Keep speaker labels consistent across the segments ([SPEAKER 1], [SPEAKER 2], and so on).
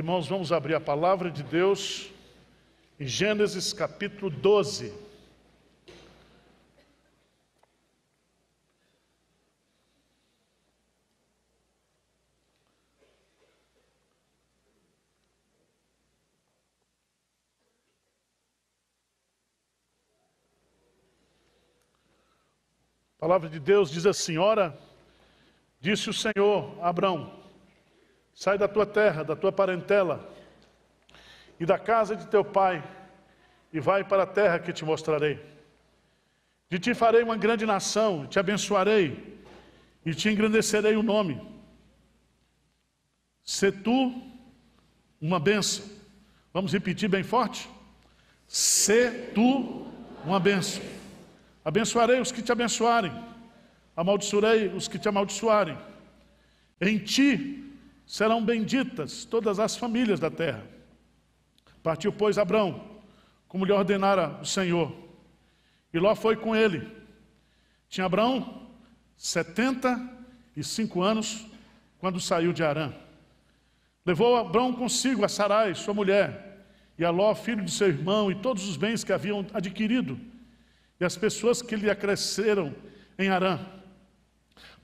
[SPEAKER 1] Irmãos, vamos abrir a palavra de Deus em Gênesis capítulo 12. A palavra de Deus diz assim: Ora, disse o Senhor a Abraão, Sai da tua terra, da tua parentela e da casa de teu pai, e vai para a terra que te mostrarei. De ti farei uma grande nação, te abençoarei e te engrandecerei o nome. Se tu uma benção. Vamos repetir bem forte? Se tu uma benção. Abençoarei os que te abençoarem, amaldiçoarei os que te amaldiçoarem. Em ti serão benditas todas as famílias da terra. Partiu, pois, Abrão, como lhe ordenara o Senhor, e Ló foi com ele. Tinha Abrão setenta e cinco anos quando saiu de Arã. Levou Abrão consigo a Sarai, sua mulher, e a Ló, filho de seu irmão, e todos os bens que haviam adquirido, e as pessoas que lhe acresceram em Arã.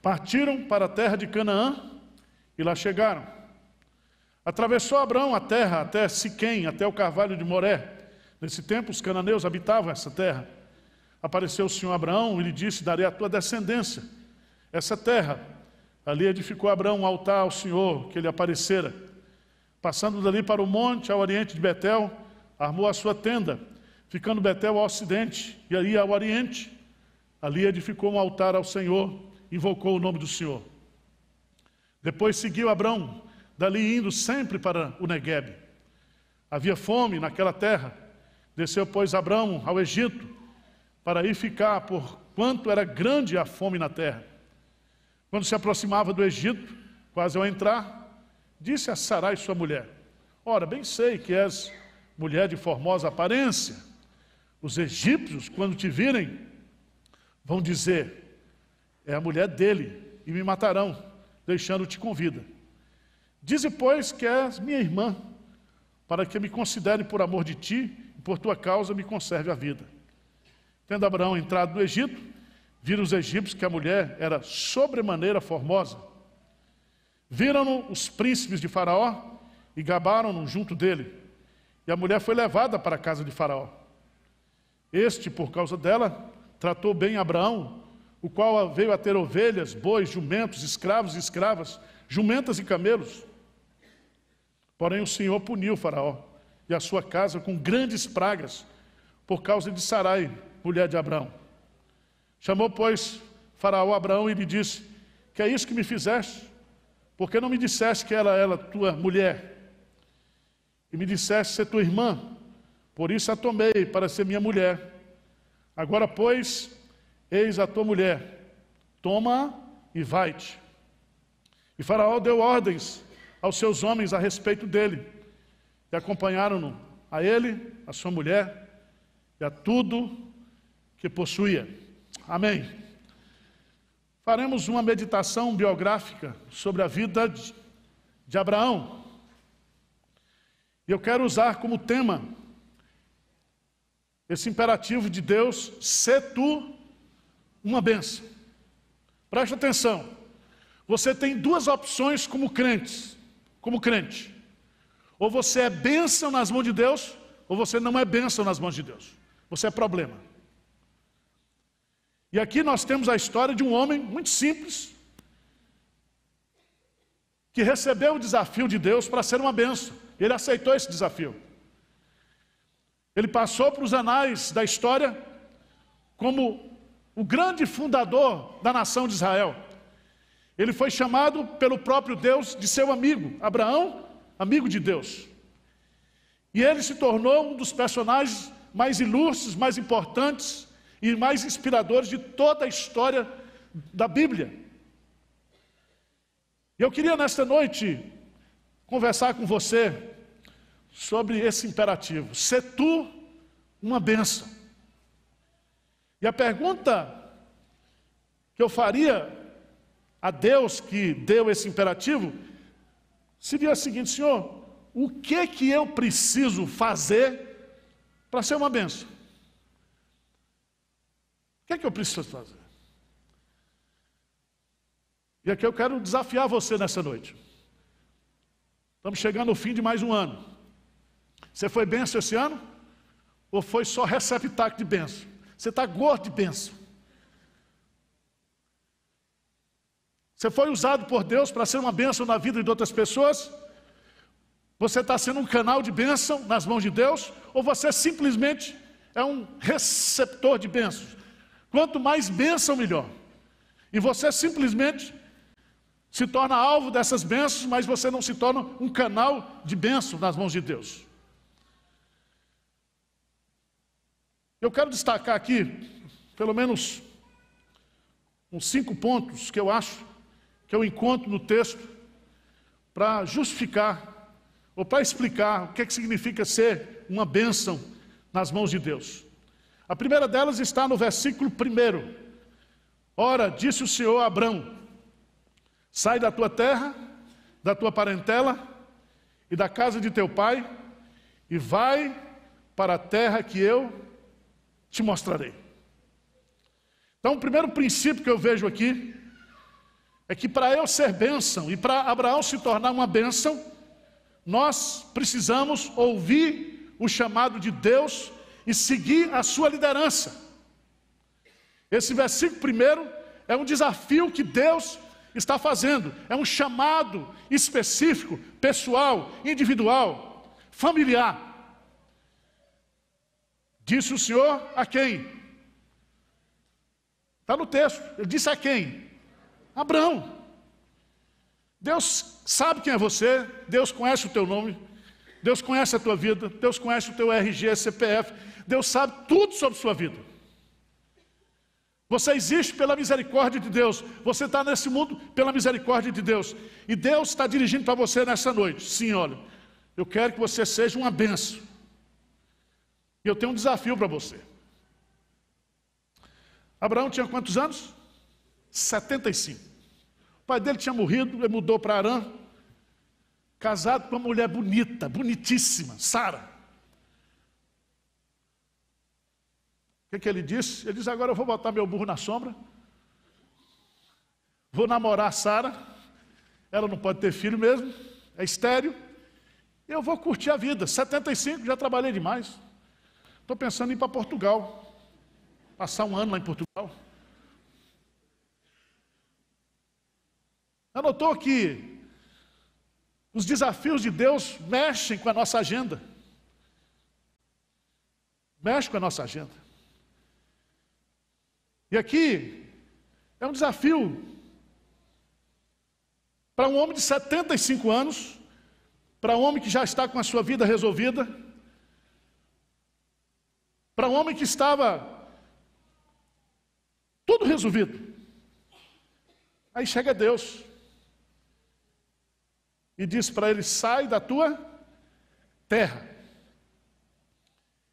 [SPEAKER 1] Partiram para a terra de Canaã, e lá chegaram. Atravessou Abraão a terra até Siquém, até o carvalho de Moré. Nesse tempo, os cananeus habitavam essa terra. Apareceu o Senhor Abraão e lhe disse: Darei à tua descendência essa terra. Ali edificou Abraão um altar ao Senhor, que ele aparecera. Passando dali para o monte, ao oriente de Betel, armou a sua tenda, ficando Betel ao ocidente e aí ao oriente. Ali edificou um altar ao Senhor, invocou o nome do Senhor. Depois seguiu Abrão, dali indo sempre para o Negueb. Havia fome naquela terra. Desceu, pois, Abrão ao Egito, para ir ficar, por quanto era grande a fome na terra. Quando se aproximava do Egito, quase ao entrar, disse a Sarai, sua mulher: Ora, bem sei que és mulher de formosa aparência. Os egípcios, quando te virem, vão dizer: É a mulher dele, e me matarão deixando-te com vida. Dize, pois, que és minha irmã, para que me considere por amor de ti e por tua causa me conserve a vida. Tendo Abraão entrado no Egito, viram os egípcios que a mulher era sobremaneira formosa. Viram-no os príncipes de Faraó e gabaram-no junto dele. E a mulher foi levada para a casa de Faraó. Este, por causa dela, tratou bem Abraão o qual veio a ter ovelhas, bois, jumentos, escravos e escravas, jumentas e camelos. Porém, o Senhor puniu Faraó e a sua casa com grandes pragas, por causa de Sarai, mulher de Abraão. Chamou, pois, Faraó Abraão e lhe disse: Que é isso que me fizeste? Porque não me disseste que ela era tua mulher? E me disseste ser tua irmã? Por isso a tomei para ser minha mulher. Agora, pois, Eis a tua mulher, toma e vai-te. E Faraó deu ordens aos seus homens a respeito dele, e acompanharam-no, a ele, a sua mulher e a tudo que possuía. Amém. Faremos uma meditação biográfica sobre a vida de Abraão. E eu quero usar como tema esse imperativo de Deus: se tu uma benção. Preste atenção. Você tem duas opções como crentes, como crente. Ou você é bênção nas mãos de Deus, ou você não é bênção nas mãos de Deus. Você é problema. E aqui nós temos a história de um homem muito simples, que recebeu o desafio de Deus para ser uma benção. Ele aceitou esse desafio. Ele passou para os anais da história como o grande fundador da nação de Israel. Ele foi chamado pelo próprio Deus de seu amigo, Abraão, amigo de Deus. E ele se tornou um dos personagens mais ilustres, mais importantes e mais inspiradores de toda a história da Bíblia. E eu queria nesta noite conversar com você sobre esse imperativo: ser tu uma bênção. E a pergunta que eu faria a Deus que deu esse imperativo seria a seguinte: Senhor, o que que eu preciso fazer para ser uma benção? O que é que eu preciso fazer? E aqui eu quero desafiar você nessa noite. Estamos chegando ao fim de mais um ano. Você foi benção esse ano? Ou foi só receptáculo de benção? Você está gordo de bênção. Você foi usado por Deus para ser uma bênção na vida de outras pessoas? Você está sendo um canal de bênção nas mãos de Deus? Ou você simplesmente é um receptor de bênçãos? Quanto mais bênção, melhor. E você simplesmente se torna alvo dessas bênçãos, mas você não se torna um canal de bênção nas mãos de Deus. Eu quero destacar aqui, pelo menos, uns cinco pontos que eu acho que eu encontro no texto para justificar ou para explicar o que, é que significa ser uma bênção nas mãos de Deus. A primeira delas está no versículo 1. Ora, disse o Senhor a Abrão: Sai da tua terra, da tua parentela e da casa de teu pai, e vai para a terra que eu te mostrarei. Então, o primeiro princípio que eu vejo aqui é que para eu ser bênção e para Abraão se tornar uma bênção, nós precisamos ouvir o chamado de Deus e seguir a sua liderança. Esse versículo primeiro é um desafio que Deus está fazendo, é um chamado específico, pessoal, individual, familiar. Disse o Senhor a quem? Está no texto. Ele disse a quem? Abraão. Deus sabe quem é você, Deus conhece o teu nome, Deus conhece a tua vida, Deus conhece o teu RG, CPF, Deus sabe tudo sobre a sua vida. Você existe pela misericórdia de Deus. Você está nesse mundo pela misericórdia de Deus. E Deus está dirigindo para você nessa noite. Sim, olha, eu quero que você seja uma benção. E eu tenho um desafio para você. Abraão tinha quantos anos? 75. O pai dele tinha morrido, ele mudou para Arã, casado com uma mulher bonita, bonitíssima, Sara. O que, que ele disse? Ele disse: Agora eu vou botar meu burro na sombra, vou namorar Sara, ela não pode ter filho mesmo, é estéreo, eu vou curtir a vida. 75, já trabalhei demais. Estou pensando em ir para Portugal, passar um ano lá em Portugal. Anotou que os desafios de Deus mexem com a nossa agenda. Mexe com a nossa agenda. E aqui é um desafio para um homem de 75 anos, para um homem que já está com a sua vida resolvida para um homem que estava tudo resolvido. Aí chega Deus e diz para ele: sai da tua terra.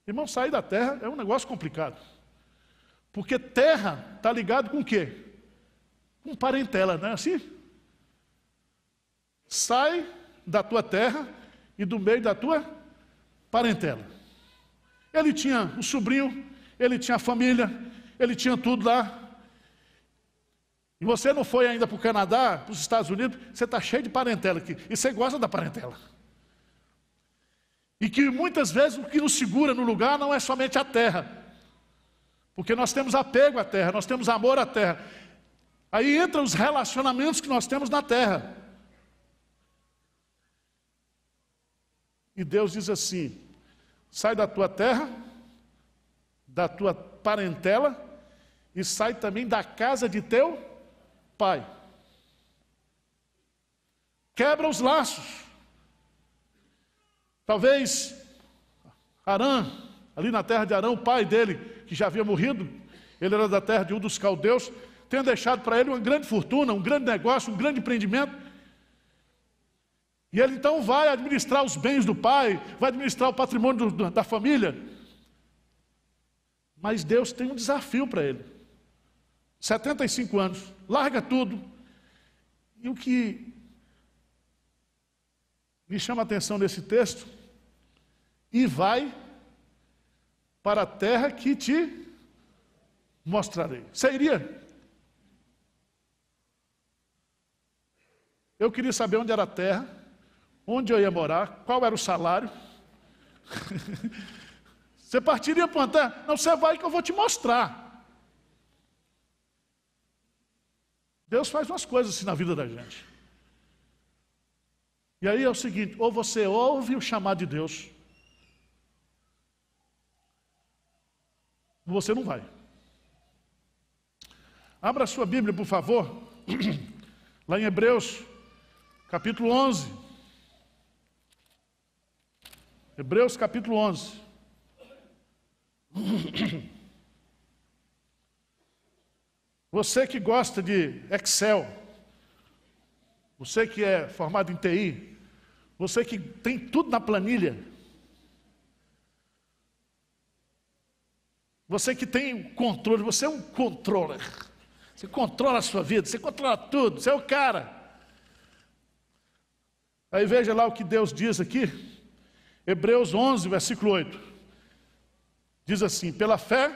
[SPEAKER 1] Irmão, sair da terra é um negócio complicado. Porque terra está ligado com o quê? Com parentela, não é assim? Sai da tua terra e do meio da tua parentela. Ele tinha um sobrinho, ele tinha família, ele tinha tudo lá. E você não foi ainda para o Canadá, para os Estados Unidos, você está cheio de parentela aqui. E você gosta da parentela. E que muitas vezes o que nos segura no lugar não é somente a terra. Porque nós temos apego à terra, nós temos amor à terra. Aí entram os relacionamentos que nós temos na terra. E Deus diz assim: Sai da tua terra, da tua parentela e sai também da casa de teu pai. Quebra os laços. Talvez Arã, ali na terra de Arã, o pai dele, que já havia morrido, ele era da terra de um dos caldeus, tenha deixado para ele uma grande fortuna, um grande negócio, um grande empreendimento. E ele então vai administrar os bens do pai, vai administrar o patrimônio do, da família. Mas Deus tem um desafio para ele. 75 anos, larga tudo. E o que me chama a atenção nesse texto, e vai para a terra que te mostrarei. Você iria? Eu queria saber onde era a terra onde eu ia morar, qual era o salário. você partiria para uma terra? Não, você vai que eu vou te mostrar. Deus faz umas coisas assim na vida da gente. E aí é o seguinte: ou você ouve o chamado de Deus, ou você não vai. Abra sua Bíblia, por favor, lá em Hebreus, capítulo 11. Hebreus capítulo 11. Você que gosta de Excel, você que é formado em TI, você que tem tudo na planilha, você que tem controle, você é um controller, você controla a sua vida, você controla tudo, você é o cara. Aí veja lá o que Deus diz aqui. Hebreus 11, versículo 8. Diz assim: Pela fé,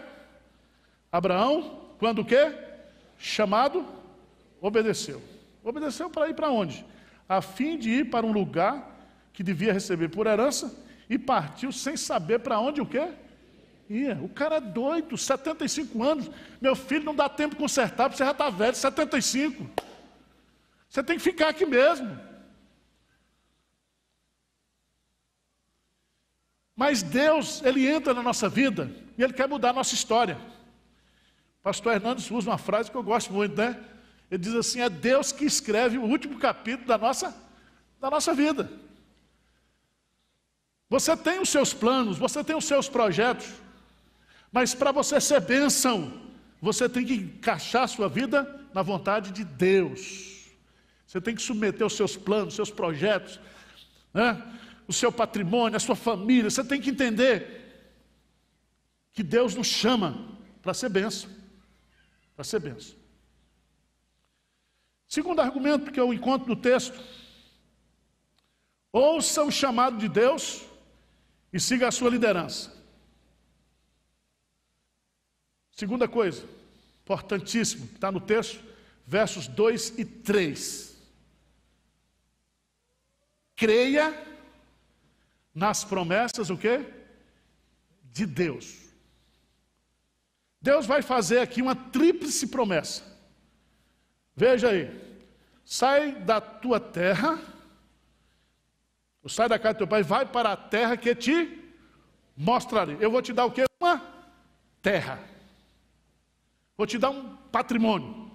[SPEAKER 1] Abraão, quando o quê? Chamado, obedeceu. Obedeceu para ir para onde? A fim de ir para um lugar que devia receber por herança e partiu sem saber para onde o quê? Ia. O cara é doido, 75 anos. Meu filho não dá tempo de consertar, porque você já está velho, 75. Você tem que ficar aqui mesmo. Mas Deus, Ele entra na nossa vida e Ele quer mudar a nossa história. pastor Hernandes usa uma frase que eu gosto muito, né? Ele diz assim: é Deus que escreve o último capítulo da nossa, da nossa vida. Você tem os seus planos, você tem os seus projetos, mas para você ser bênção, você tem que encaixar a sua vida na vontade de Deus. Você tem que submeter os seus planos, seus projetos, né? o seu patrimônio, a sua família. Você tem que entender que Deus nos chama para ser benção. Para ser benção. Segundo argumento que eu encontro no texto: ouça o chamado de Deus e siga a sua liderança. Segunda coisa, importantíssimo, está no texto, versos 2 e 3. Creia nas promessas o quê? De Deus. Deus vai fazer aqui uma tríplice promessa. Veja aí. Sai da tua terra, sai da casa do teu pai, vai para a terra que te mostrarei. Eu vou te dar o quê? Uma terra. Vou te dar um patrimônio.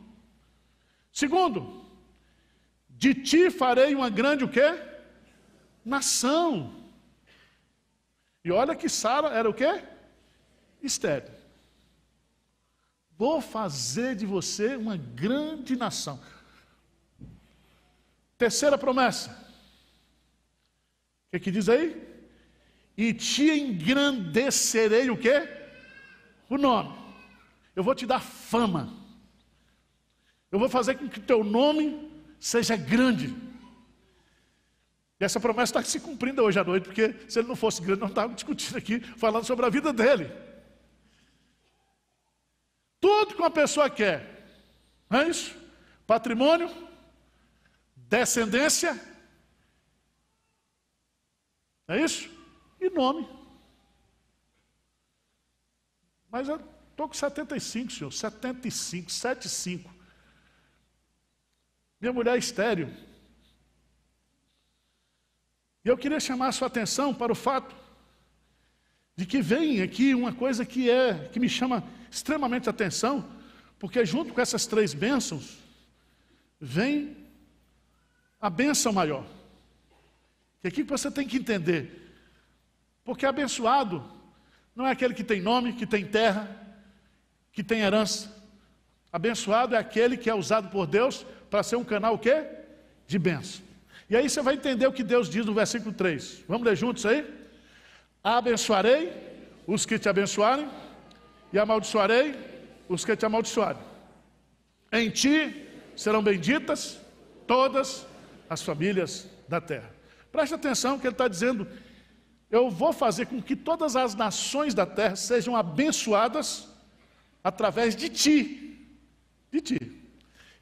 [SPEAKER 1] Segundo, de ti farei uma grande o quê? Nação. E olha que Sara era o quê? Estéreo. Vou fazer de você uma grande nação. Terceira promessa. O que, que diz aí? E te engrandecerei o quê? O nome. Eu vou te dar fama. Eu vou fazer com que teu nome seja grande. E essa promessa está se cumprindo hoje à noite, porque se ele não fosse grande, não estávamos discutindo aqui, falando sobre a vida dele. Tudo que uma pessoa quer, não é isso? Patrimônio, descendência, não é isso? E nome. Mas eu estou com 75, senhor, 75, 75. Minha mulher é estéreo, e eu queria chamar a sua atenção para o fato de que vem aqui uma coisa que é que me chama extremamente atenção, porque junto com essas três bênçãos vem a bênção maior. E aqui que você tem que entender, porque abençoado não é aquele que tem nome, que tem terra, que tem herança. Abençoado é aquele que é usado por Deus para ser um canal o quê? De bênção. E aí você vai entender o que Deus diz no versículo 3. Vamos ler juntos aí? Abençoarei os que te abençoarem e amaldiçoarei os que te amaldiçoarem. Em ti serão benditas todas as famílias da terra. Preste atenção que ele está dizendo: eu vou fazer com que todas as nações da terra sejam abençoadas através de ti. De ti.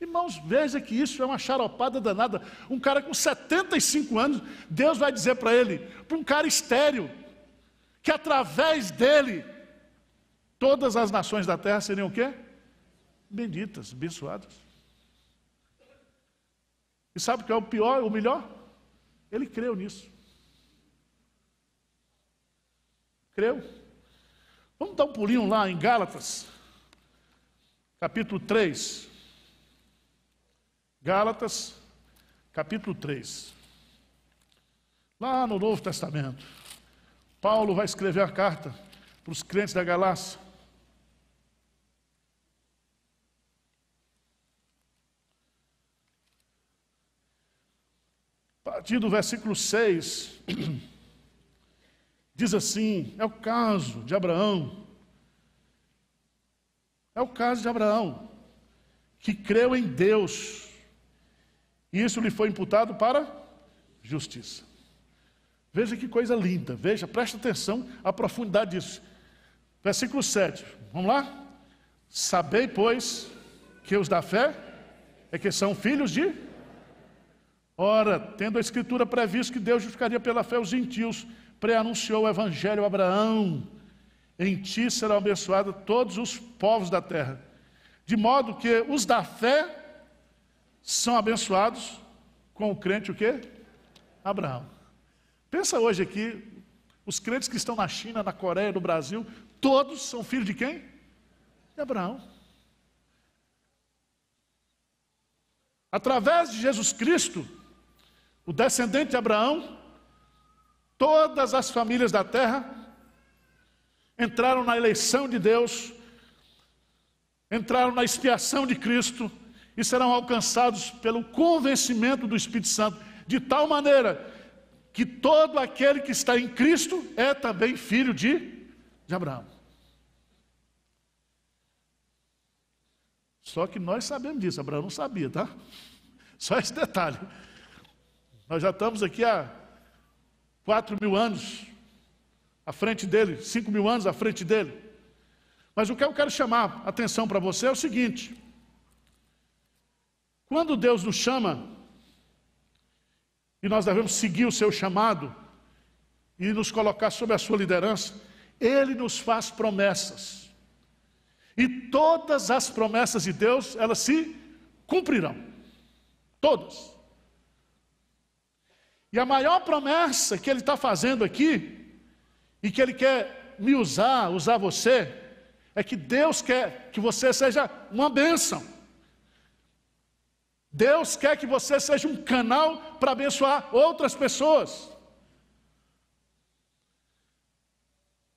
[SPEAKER 1] Irmãos, veja que isso é uma charopada danada. Um cara com 75 anos, Deus vai dizer para ele, para um cara estéreo, que através dele todas as nações da terra seriam o quê? Benditas, abençoadas. E sabe o que é o pior, o melhor? Ele creu nisso. Creu. Vamos dar um pulinho lá em Gálatas, capítulo 3. Gálatas, capítulo 3. Lá no Novo Testamento, Paulo vai escrever a carta para os crentes da Galácia. A partir do versículo 6, diz assim: é o caso de Abraão. É o caso de Abraão, que creu em Deus e isso lhe foi imputado para justiça. Veja que coisa linda, veja, presta atenção à profundidade disso. Versículo 7, vamos lá? Sabei, pois, que os da fé é que são filhos de. Ora, tendo a Escritura previsto que Deus justificaria pela fé os gentios, pré-anunciou o Evangelho a Abraão: em ti serão abençoados todos os povos da terra. De modo que os da fé são abençoados com o crente o quê? Abraão. Pensa hoje aqui, os crentes que estão na China, na Coreia, no Brasil, todos são filhos de quem? De Abraão. Através de Jesus Cristo, o descendente de Abraão, todas as famílias da terra entraram na eleição de Deus, entraram na expiação de Cristo, e serão alcançados pelo convencimento do Espírito Santo, de tal maneira que todo aquele que está em Cristo é também filho de, de Abraão. Só que nós sabemos disso, Abraão não sabia, tá? Só esse detalhe. Nós já estamos aqui há 4 mil anos à frente dele, 5 mil anos à frente dele. Mas o que eu quero chamar a atenção para você é o seguinte: quando Deus nos chama, e nós devemos seguir o seu chamado e nos colocar sob a sua liderança, ele nos faz promessas. E todas as promessas de Deus, elas se cumprirão. Todas. E a maior promessa que ele está fazendo aqui, e que ele quer me usar, usar você, é que Deus quer que você seja uma bênção. Deus quer que você seja um canal para abençoar outras pessoas.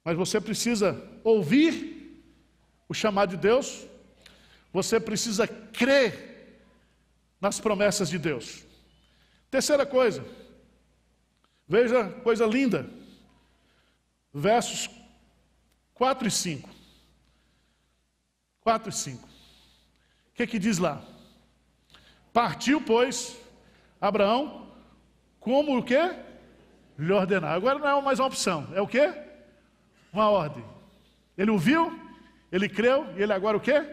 [SPEAKER 1] Mas você precisa ouvir o chamado de Deus, você precisa crer nas promessas de Deus. Terceira coisa, veja coisa linda, versos 4 e 5. 4 e 5. O que, é que diz lá? Partiu, pois, Abraão, como o quê? Lhe ordenar. Agora não é mais uma opção, é o quê? Uma ordem. Ele ouviu, ele creu, e ele agora o quê?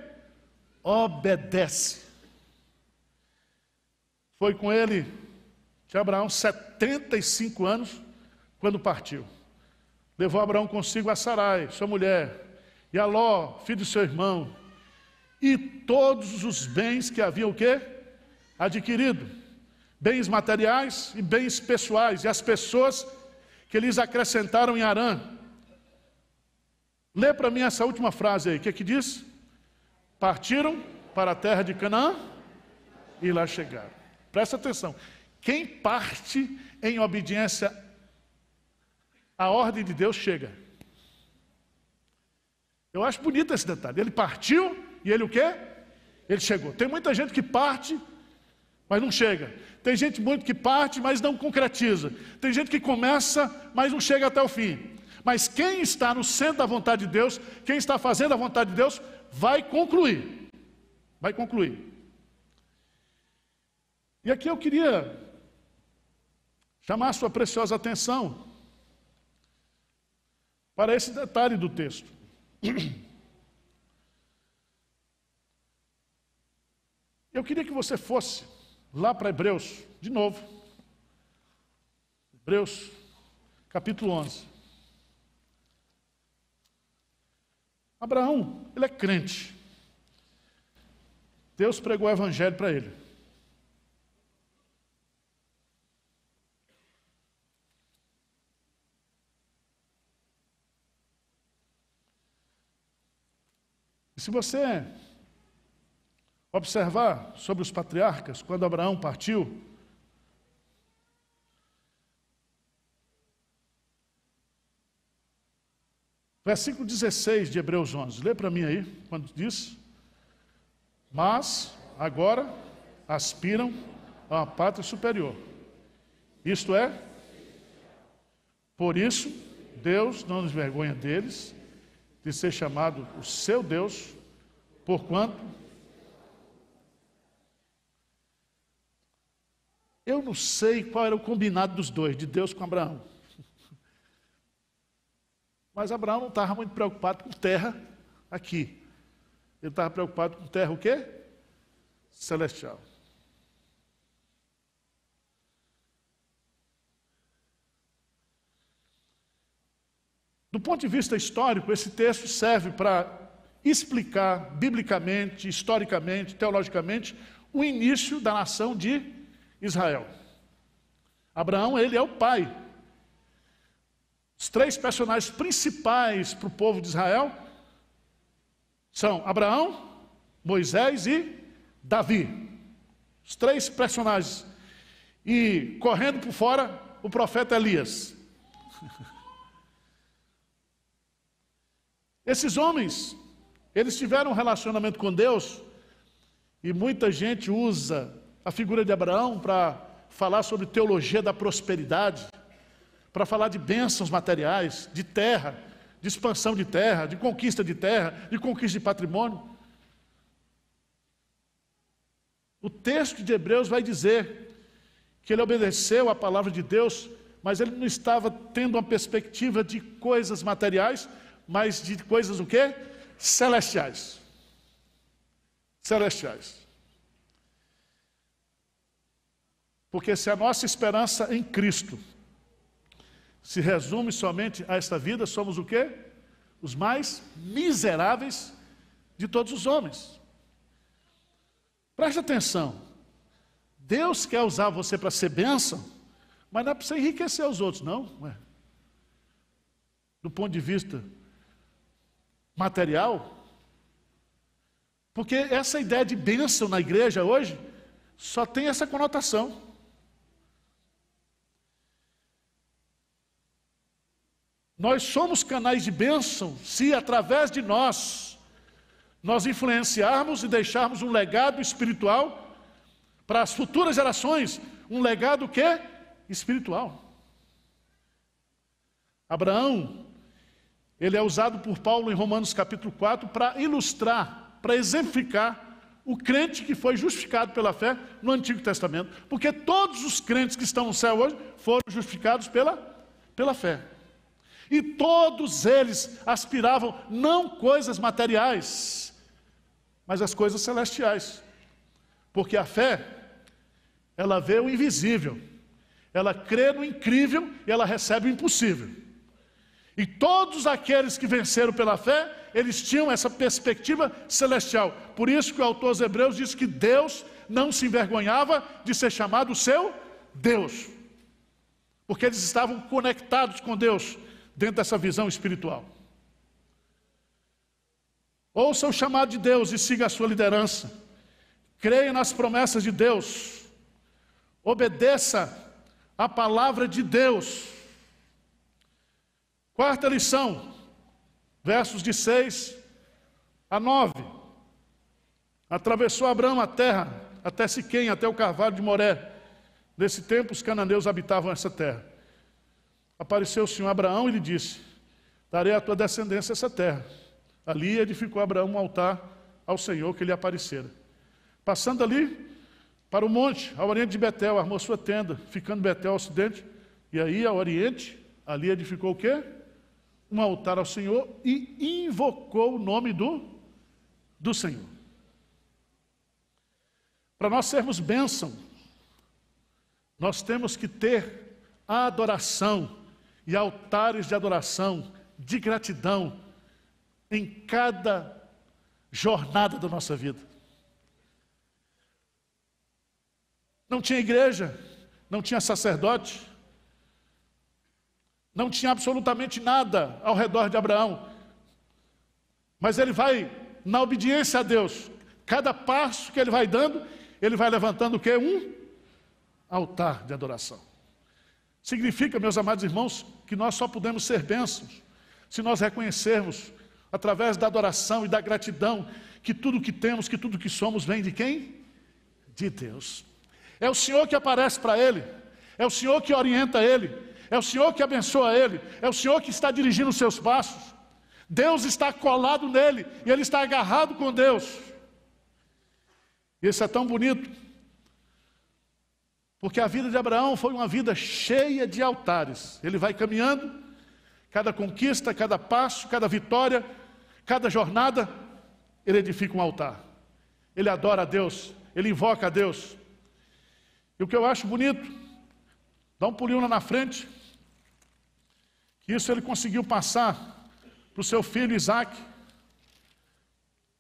[SPEAKER 1] Obedece. Foi com ele que Abraão, 75 anos, quando partiu. Levou Abraão consigo a Sarai, sua mulher, e a Ló, filho de seu irmão, e todos os bens que haviam o quê? adquirido, bens materiais e bens pessoais, e as pessoas que eles acrescentaram em Arã. Lê para mim essa última frase aí, o que, é que diz? Partiram para a terra de Canaã e lá chegaram. Presta atenção. Quem parte em obediência à ordem de Deus chega. Eu acho bonito esse detalhe. Ele partiu e ele o quê? Ele chegou. Tem muita gente que parte mas não chega. Tem gente muito que parte, mas não concretiza. Tem gente que começa, mas não chega até o fim. Mas quem está no centro da vontade de Deus, quem está fazendo a vontade de Deus, vai concluir. Vai concluir. E aqui eu queria chamar a sua preciosa atenção para esse detalhe do texto. Eu queria que você fosse lá para Hebreus, de novo. Hebreus, capítulo 11. Abraão, ele é crente. Deus pregou o evangelho para ele. E se você observar sobre os patriarcas, quando Abraão partiu, versículo 16 de Hebreus 11, lê para mim aí, quando diz: Mas agora aspiram a uma pátria superior. Isto é, por isso, Deus não nos vergonha deles, de ser chamado o seu Deus, porquanto Eu não sei qual era o combinado dos dois, de Deus com Abraão. Mas Abraão não estava muito preocupado com terra aqui. Ele estava preocupado com terra o quê? Celestial. Do ponto de vista histórico, esse texto serve para explicar biblicamente, historicamente, teologicamente, o início da nação de Israel. Abraão, ele é o pai. Os três personagens principais para o povo de Israel são Abraão, Moisés e Davi. Os três personagens. E correndo por fora, o profeta Elias. Esses homens, eles tiveram um relacionamento com Deus, e muita gente usa a figura de Abraão para falar sobre teologia da prosperidade, para falar de bênçãos materiais, de terra, de expansão de terra, de conquista de terra, de conquista de patrimônio. O texto de Hebreus vai dizer que ele obedeceu à palavra de Deus, mas ele não estava tendo uma perspectiva de coisas materiais, mas de coisas o quê? Celestiais. Celestiais. Porque se a nossa esperança em Cristo se resume somente a esta vida, somos o quê? Os mais miseráveis de todos os homens. Preste atenção. Deus quer usar você para ser bênção, mas não é para você enriquecer os outros, não. Ué. Do ponto de vista material, porque essa ideia de bênção na igreja hoje só tem essa conotação. Nós somos canais de bênção se através de nós nós influenciarmos e deixarmos um legado espiritual para as futuras gerações, um legado que espiritual. Abraão, ele é usado por Paulo em Romanos capítulo 4 para ilustrar, para exemplificar o crente que foi justificado pela fé no Antigo Testamento, porque todos os crentes que estão no céu hoje foram justificados pela, pela fé. E todos eles aspiravam não coisas materiais, mas as coisas celestiais. Porque a fé, ela vê o invisível, ela crê no incrível e ela recebe o impossível. E todos aqueles que venceram pela fé, eles tinham essa perspectiva celestial. Por isso que o autor aos Hebreus diz que Deus não se envergonhava de ser chamado seu Deus. Porque eles estavam conectados com Deus, dentro dessa visão espiritual. Ouça o chamado de Deus e siga a sua liderança. Creia nas promessas de Deus. Obedeça a palavra de Deus. Quarta lição, versos de 6 a 9. Atravessou Abraão a terra, até Siquém, até o carvalho de Moré. Nesse tempo os cananeus habitavam essa terra apareceu o Senhor Abraão e lhe disse: Darei à tua descendência essa terra. Ali edificou Abraão um altar ao Senhor que lhe aparecera. Passando ali para o monte, ao oriente de Betel, armou sua tenda, ficando Betel ao ocidente, e aí ao oriente, ali edificou o quê? Um altar ao Senhor e invocou o nome do, do Senhor. Para nós sermos bênção, nós temos que ter a adoração e altares de adoração, de gratidão em cada jornada da nossa vida. Não tinha igreja, não tinha sacerdote, não tinha absolutamente nada ao redor de Abraão. Mas ele vai na obediência a Deus. Cada passo que ele vai dando, ele vai levantando o que? Um altar de adoração. Significa, meus amados irmãos, que nós só podemos ser bênçãos se nós reconhecermos, através da adoração e da gratidão, que tudo que temos, que tudo que somos vem de quem? De Deus. É o Senhor que aparece para ele, é o Senhor que orienta ele, é o Senhor que abençoa ele, é o Senhor que está dirigindo os seus passos. Deus está colado nele e ele está agarrado com Deus. Isso é tão bonito porque a vida de Abraão foi uma vida cheia de altares. Ele vai caminhando, cada conquista, cada passo, cada vitória, cada jornada, ele edifica um altar. Ele adora a Deus, ele invoca a Deus. E o que eu acho bonito, dá um pulinho lá na frente, que isso ele conseguiu passar para o seu filho Isaac,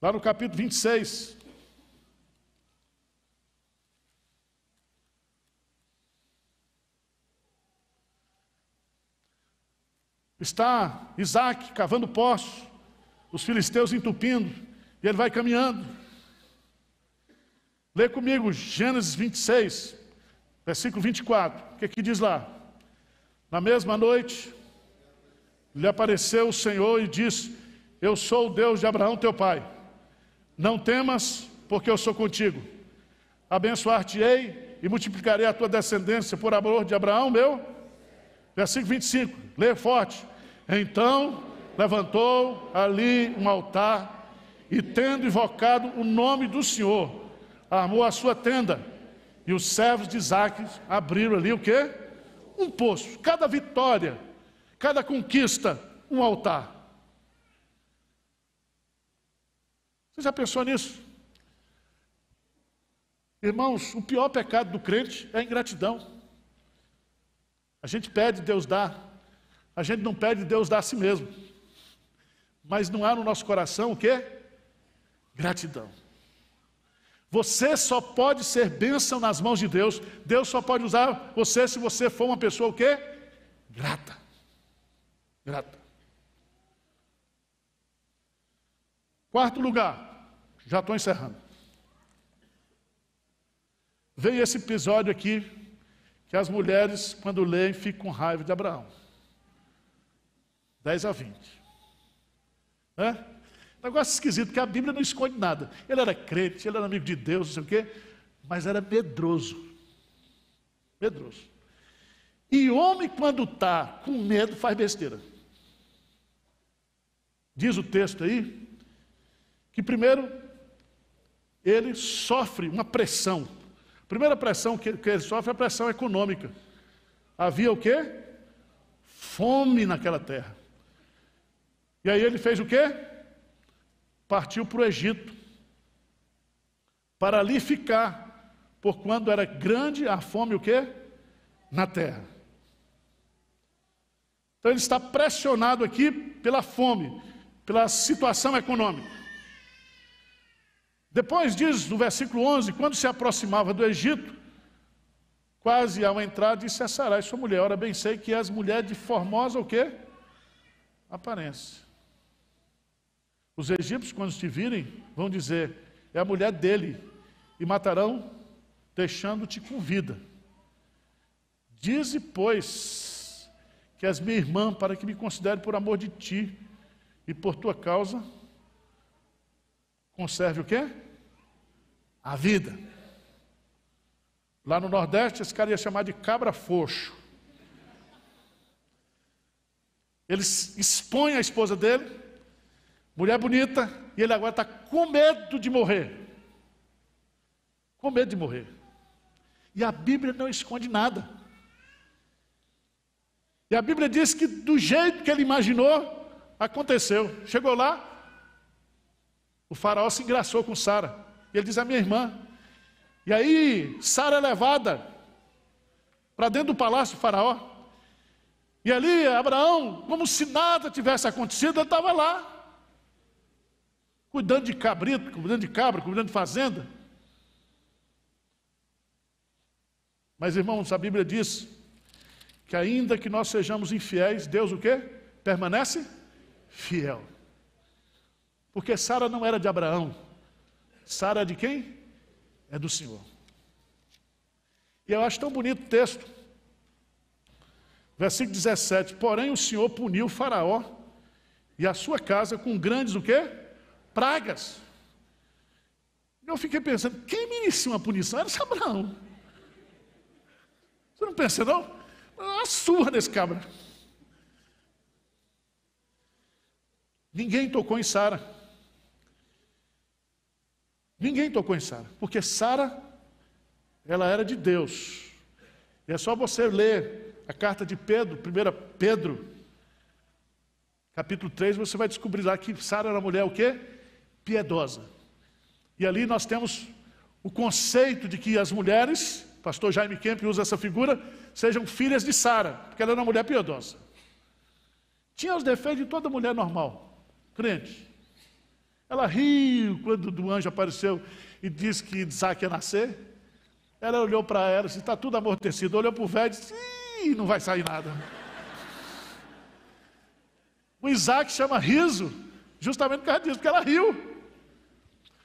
[SPEAKER 1] lá no capítulo 26. Está Isaac cavando poços, os filisteus entupindo, e ele vai caminhando. Lê comigo Gênesis 26, versículo 24. O que, é que diz lá? Na mesma noite, lhe apareceu o Senhor e disse: Eu sou o Deus de Abraão, teu pai. Não temas, porque eu sou contigo. Abençoar-te-ei e multiplicarei a tua descendência por amor de Abraão, meu Versículo 25, lê forte. Então levantou ali um altar e, tendo invocado o nome do Senhor, armou a sua tenda. E os servos de Isaac abriram ali o quê? Um poço. Cada vitória, cada conquista, um altar. Você já pensou nisso? Irmãos, o pior pecado do crente é a ingratidão. A gente pede, Deus dá. A gente não pede, Deus dá a si mesmo. Mas não há no nosso coração o quê? Gratidão. Você só pode ser bênção nas mãos de Deus. Deus só pode usar você se você for uma pessoa o quê? Grata. Grata. Quarto lugar, já estou encerrando. Veio esse episódio aqui que as mulheres, quando leem, ficam com raiva de Abraão. 10 a 20. É Negócio esquisito, que a Bíblia não esconde nada. Ele era crente, ele era amigo de Deus, não sei o quê, mas era medroso. Medroso. E homem, quando está com medo, faz besteira. Diz o texto aí que, primeiro, ele sofre uma pressão primeira pressão que, que ele sofre é a pressão econômica. Havia o quê? Fome naquela terra. E aí ele fez o quê? Partiu para o Egito. Para ali ficar, por quando era grande a fome o quê? Na terra. Então ele está pressionado aqui pela fome, pela situação econômica. Depois diz no versículo 11: quando se aproximava do Egito, quase ao entrar, disse a é Sarai, sua mulher: Ora, bem sei que és mulher de formosa o quê? Aparência. Os egípcios, quando te virem, vão dizer: É a mulher dele, e matarão, deixando-te com vida. Dize, pois, que és minha irmã, para que me considere por amor de ti e por tua causa conserve o quê? A vida. Lá no Nordeste, esse cara ia chamar de cabra foxo. Ele expõe a esposa dele, mulher bonita, e ele agora está com medo de morrer. Com medo de morrer. E a Bíblia não esconde nada. E a Bíblia diz que do jeito que ele imaginou, aconteceu. Chegou lá, o faraó se engraçou com Sara. Ele diz: A minha irmã. E aí, Sara é levada para dentro do palácio do faraó. E ali, Abraão, como se nada tivesse acontecido, ele estava lá, cuidando de cabrito, cuidando de cabra, cuidando de fazenda. Mas, irmãos, a Bíblia diz que ainda que nós sejamos infiéis, Deus o quê? Permanece fiel. Porque Sara não era de Abraão. Sara é de quem? É do Senhor. E eu acho tão bonito o texto. Versículo 17. Porém o Senhor puniu Faraó e a sua casa com grandes o quê? Pragas. Eu fiquei pensando, quem iniciou uma punição era Abraão. Você não pensa não? Uma surra desse cabra. Ninguém tocou em Sara. Ninguém tocou em Sara, porque Sara, ela era de Deus. E é só você ler a carta de Pedro, 1 Pedro, capítulo 3, você vai descobrir lá que Sara era mulher o quê? Piedosa. E ali nós temos o conceito de que as mulheres, pastor Jaime Kemp usa essa figura, sejam filhas de Sara, porque ela era uma mulher piedosa. Tinha os defeitos de toda mulher normal, crente. Ela riu quando o anjo apareceu e disse que Isaac ia nascer. Ela olhou para ela, disse, está tudo amortecido. Olhou para o velho e disse, não vai sair nada. O Isaac chama riso, justamente por causa disso, porque ela riu.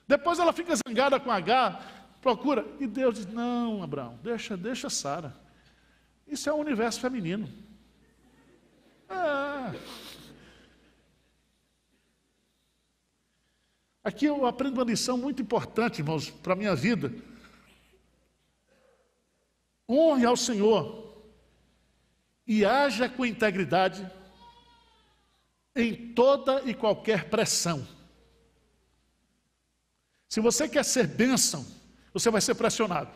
[SPEAKER 1] Depois ela fica zangada com H, procura, e Deus diz, não, Abraão, deixa, deixa Sara. Isso é o universo feminino. É. Aqui eu aprendo uma lição muito importante, irmãos, para a minha vida. Honre ao Senhor e haja com integridade em toda e qualquer pressão. Se você quer ser bênção, você vai ser pressionado.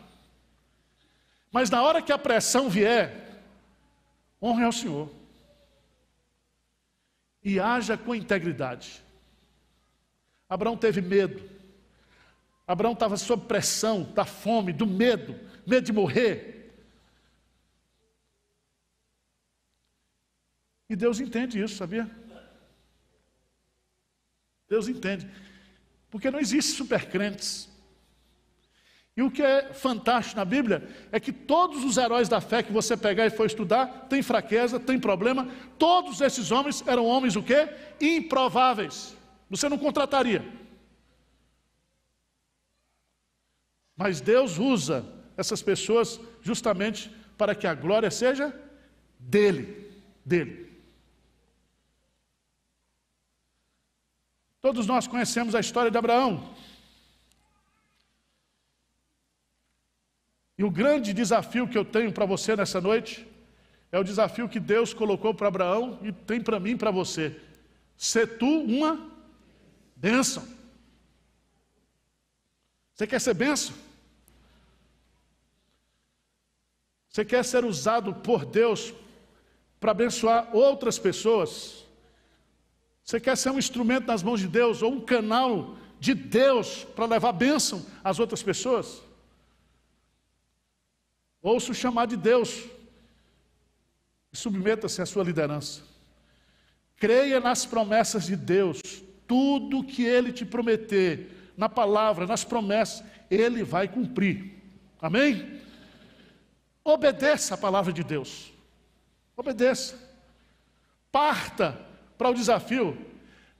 [SPEAKER 1] Mas na hora que a pressão vier, honre ao Senhor e haja com integridade. Abraão teve medo. Abraão estava sob pressão da tá fome, do medo, medo de morrer. E Deus entende isso, sabia? Deus entende. Porque não existe supercrentes. E o que é fantástico na Bíblia é que todos os heróis da fé que você pegar e for estudar, tem fraqueza, tem problema. Todos esses homens eram homens o quê? Improváveis você não contrataria. Mas Deus usa essas pessoas justamente para que a glória seja dele, dele. Todos nós conhecemos a história de Abraão. E o grande desafio que eu tenho para você nessa noite é o desafio que Deus colocou para Abraão e tem para mim e para você. Ser tu uma Bênção. Você quer ser bênção? Você quer ser usado por Deus para abençoar outras pessoas? Você quer ser um instrumento nas mãos de Deus ou um canal de Deus para levar bênção às outras pessoas? Ouça o chamar de Deus e submeta-se à sua liderança. Creia nas promessas de Deus, tudo que ele te prometer, na palavra, nas promessas, ele vai cumprir. Amém? Obedeça a palavra de Deus. Obedeça. Parta para o desafio,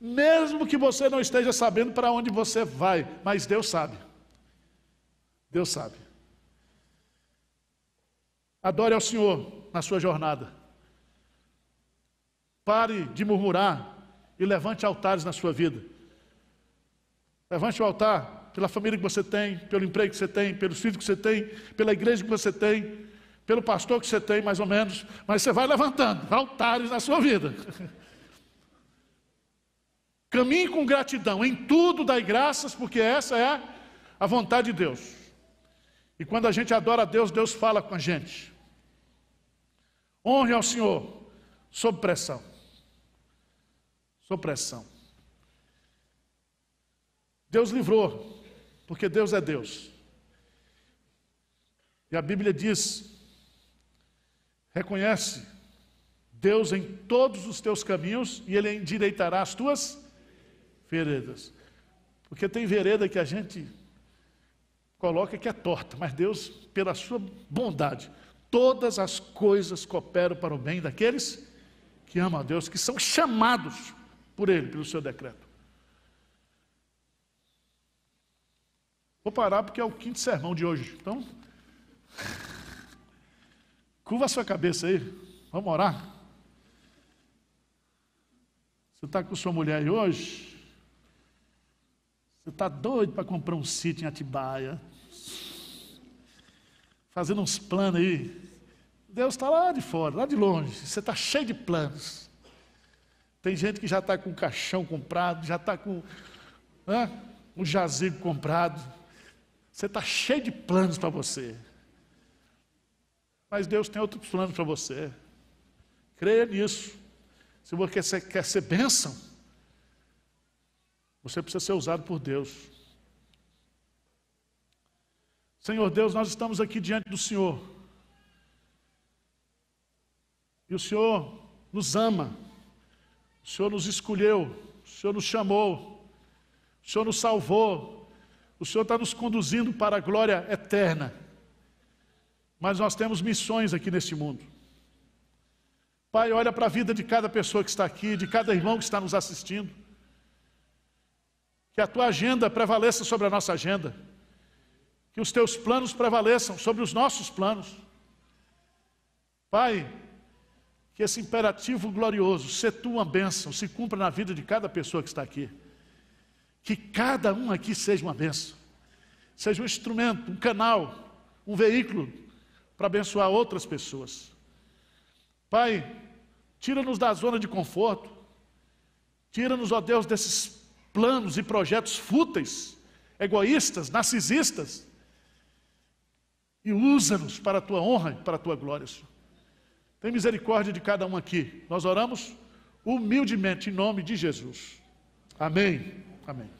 [SPEAKER 1] mesmo que você não esteja sabendo para onde você vai, mas Deus sabe. Deus sabe. Adore ao Senhor na sua jornada. Pare de murmurar, e levante altares na sua vida. Levante o altar pela família que você tem, pelo emprego que você tem, pelos filhos que você tem, pela igreja que você tem, pelo pastor que você tem, mais ou menos. Mas você vai levantando altares na sua vida. Caminhe com gratidão, em tudo dai graças, porque essa é a vontade de Deus. E quando a gente adora a Deus, Deus fala com a gente. Honre ao Senhor sob pressão. Supressão. Deus livrou, porque Deus é Deus. E a Bíblia diz: reconhece Deus em todos os teus caminhos e Ele endireitará as tuas veredas. Porque tem vereda que a gente coloca que é torta, mas Deus, pela sua bondade, todas as coisas cooperam para o bem daqueles que amam a Deus, que são chamados por ele, pelo seu decreto. Vou parar porque é o quinto sermão de hoje. Então, curva a sua cabeça aí. Vamos orar. Você está com sua mulher aí hoje? Você está doido para comprar um sítio em Atibaia? Fazendo uns planos aí. Deus está lá de fora, lá de longe. Você está cheio de planos. Tem gente que já está com o caixão comprado, já está com né, o jazigo comprado. Você está cheio de planos para você. Mas Deus tem outros planos para você. Creia nisso. Se você quer ser bênção, você precisa ser usado por Deus. Senhor Deus, nós estamos aqui diante do Senhor. E o Senhor nos ama. O Senhor nos escolheu, o Senhor nos chamou, o Senhor nos salvou, o Senhor está nos conduzindo para a glória eterna. Mas nós temos missões aqui nesse mundo. Pai, olha para a vida de cada pessoa que está aqui, de cada irmão que está nos assistindo. Que a tua agenda prevaleça sobre a nossa agenda. Que os teus planos prevaleçam sobre os nossos planos. Pai, que esse imperativo glorioso, ser tu uma bênção, se cumpra na vida de cada pessoa que está aqui. Que cada um aqui seja uma bênção, seja um instrumento, um canal, um veículo para abençoar outras pessoas. Pai, tira-nos da zona de conforto, tira-nos, ó Deus, desses planos e projetos fúteis, egoístas, narcisistas, e usa-nos para a tua honra e para a tua glória, Senhor. Tem misericórdia de cada um aqui. Nós oramos humildemente em nome de Jesus. Amém. Amém.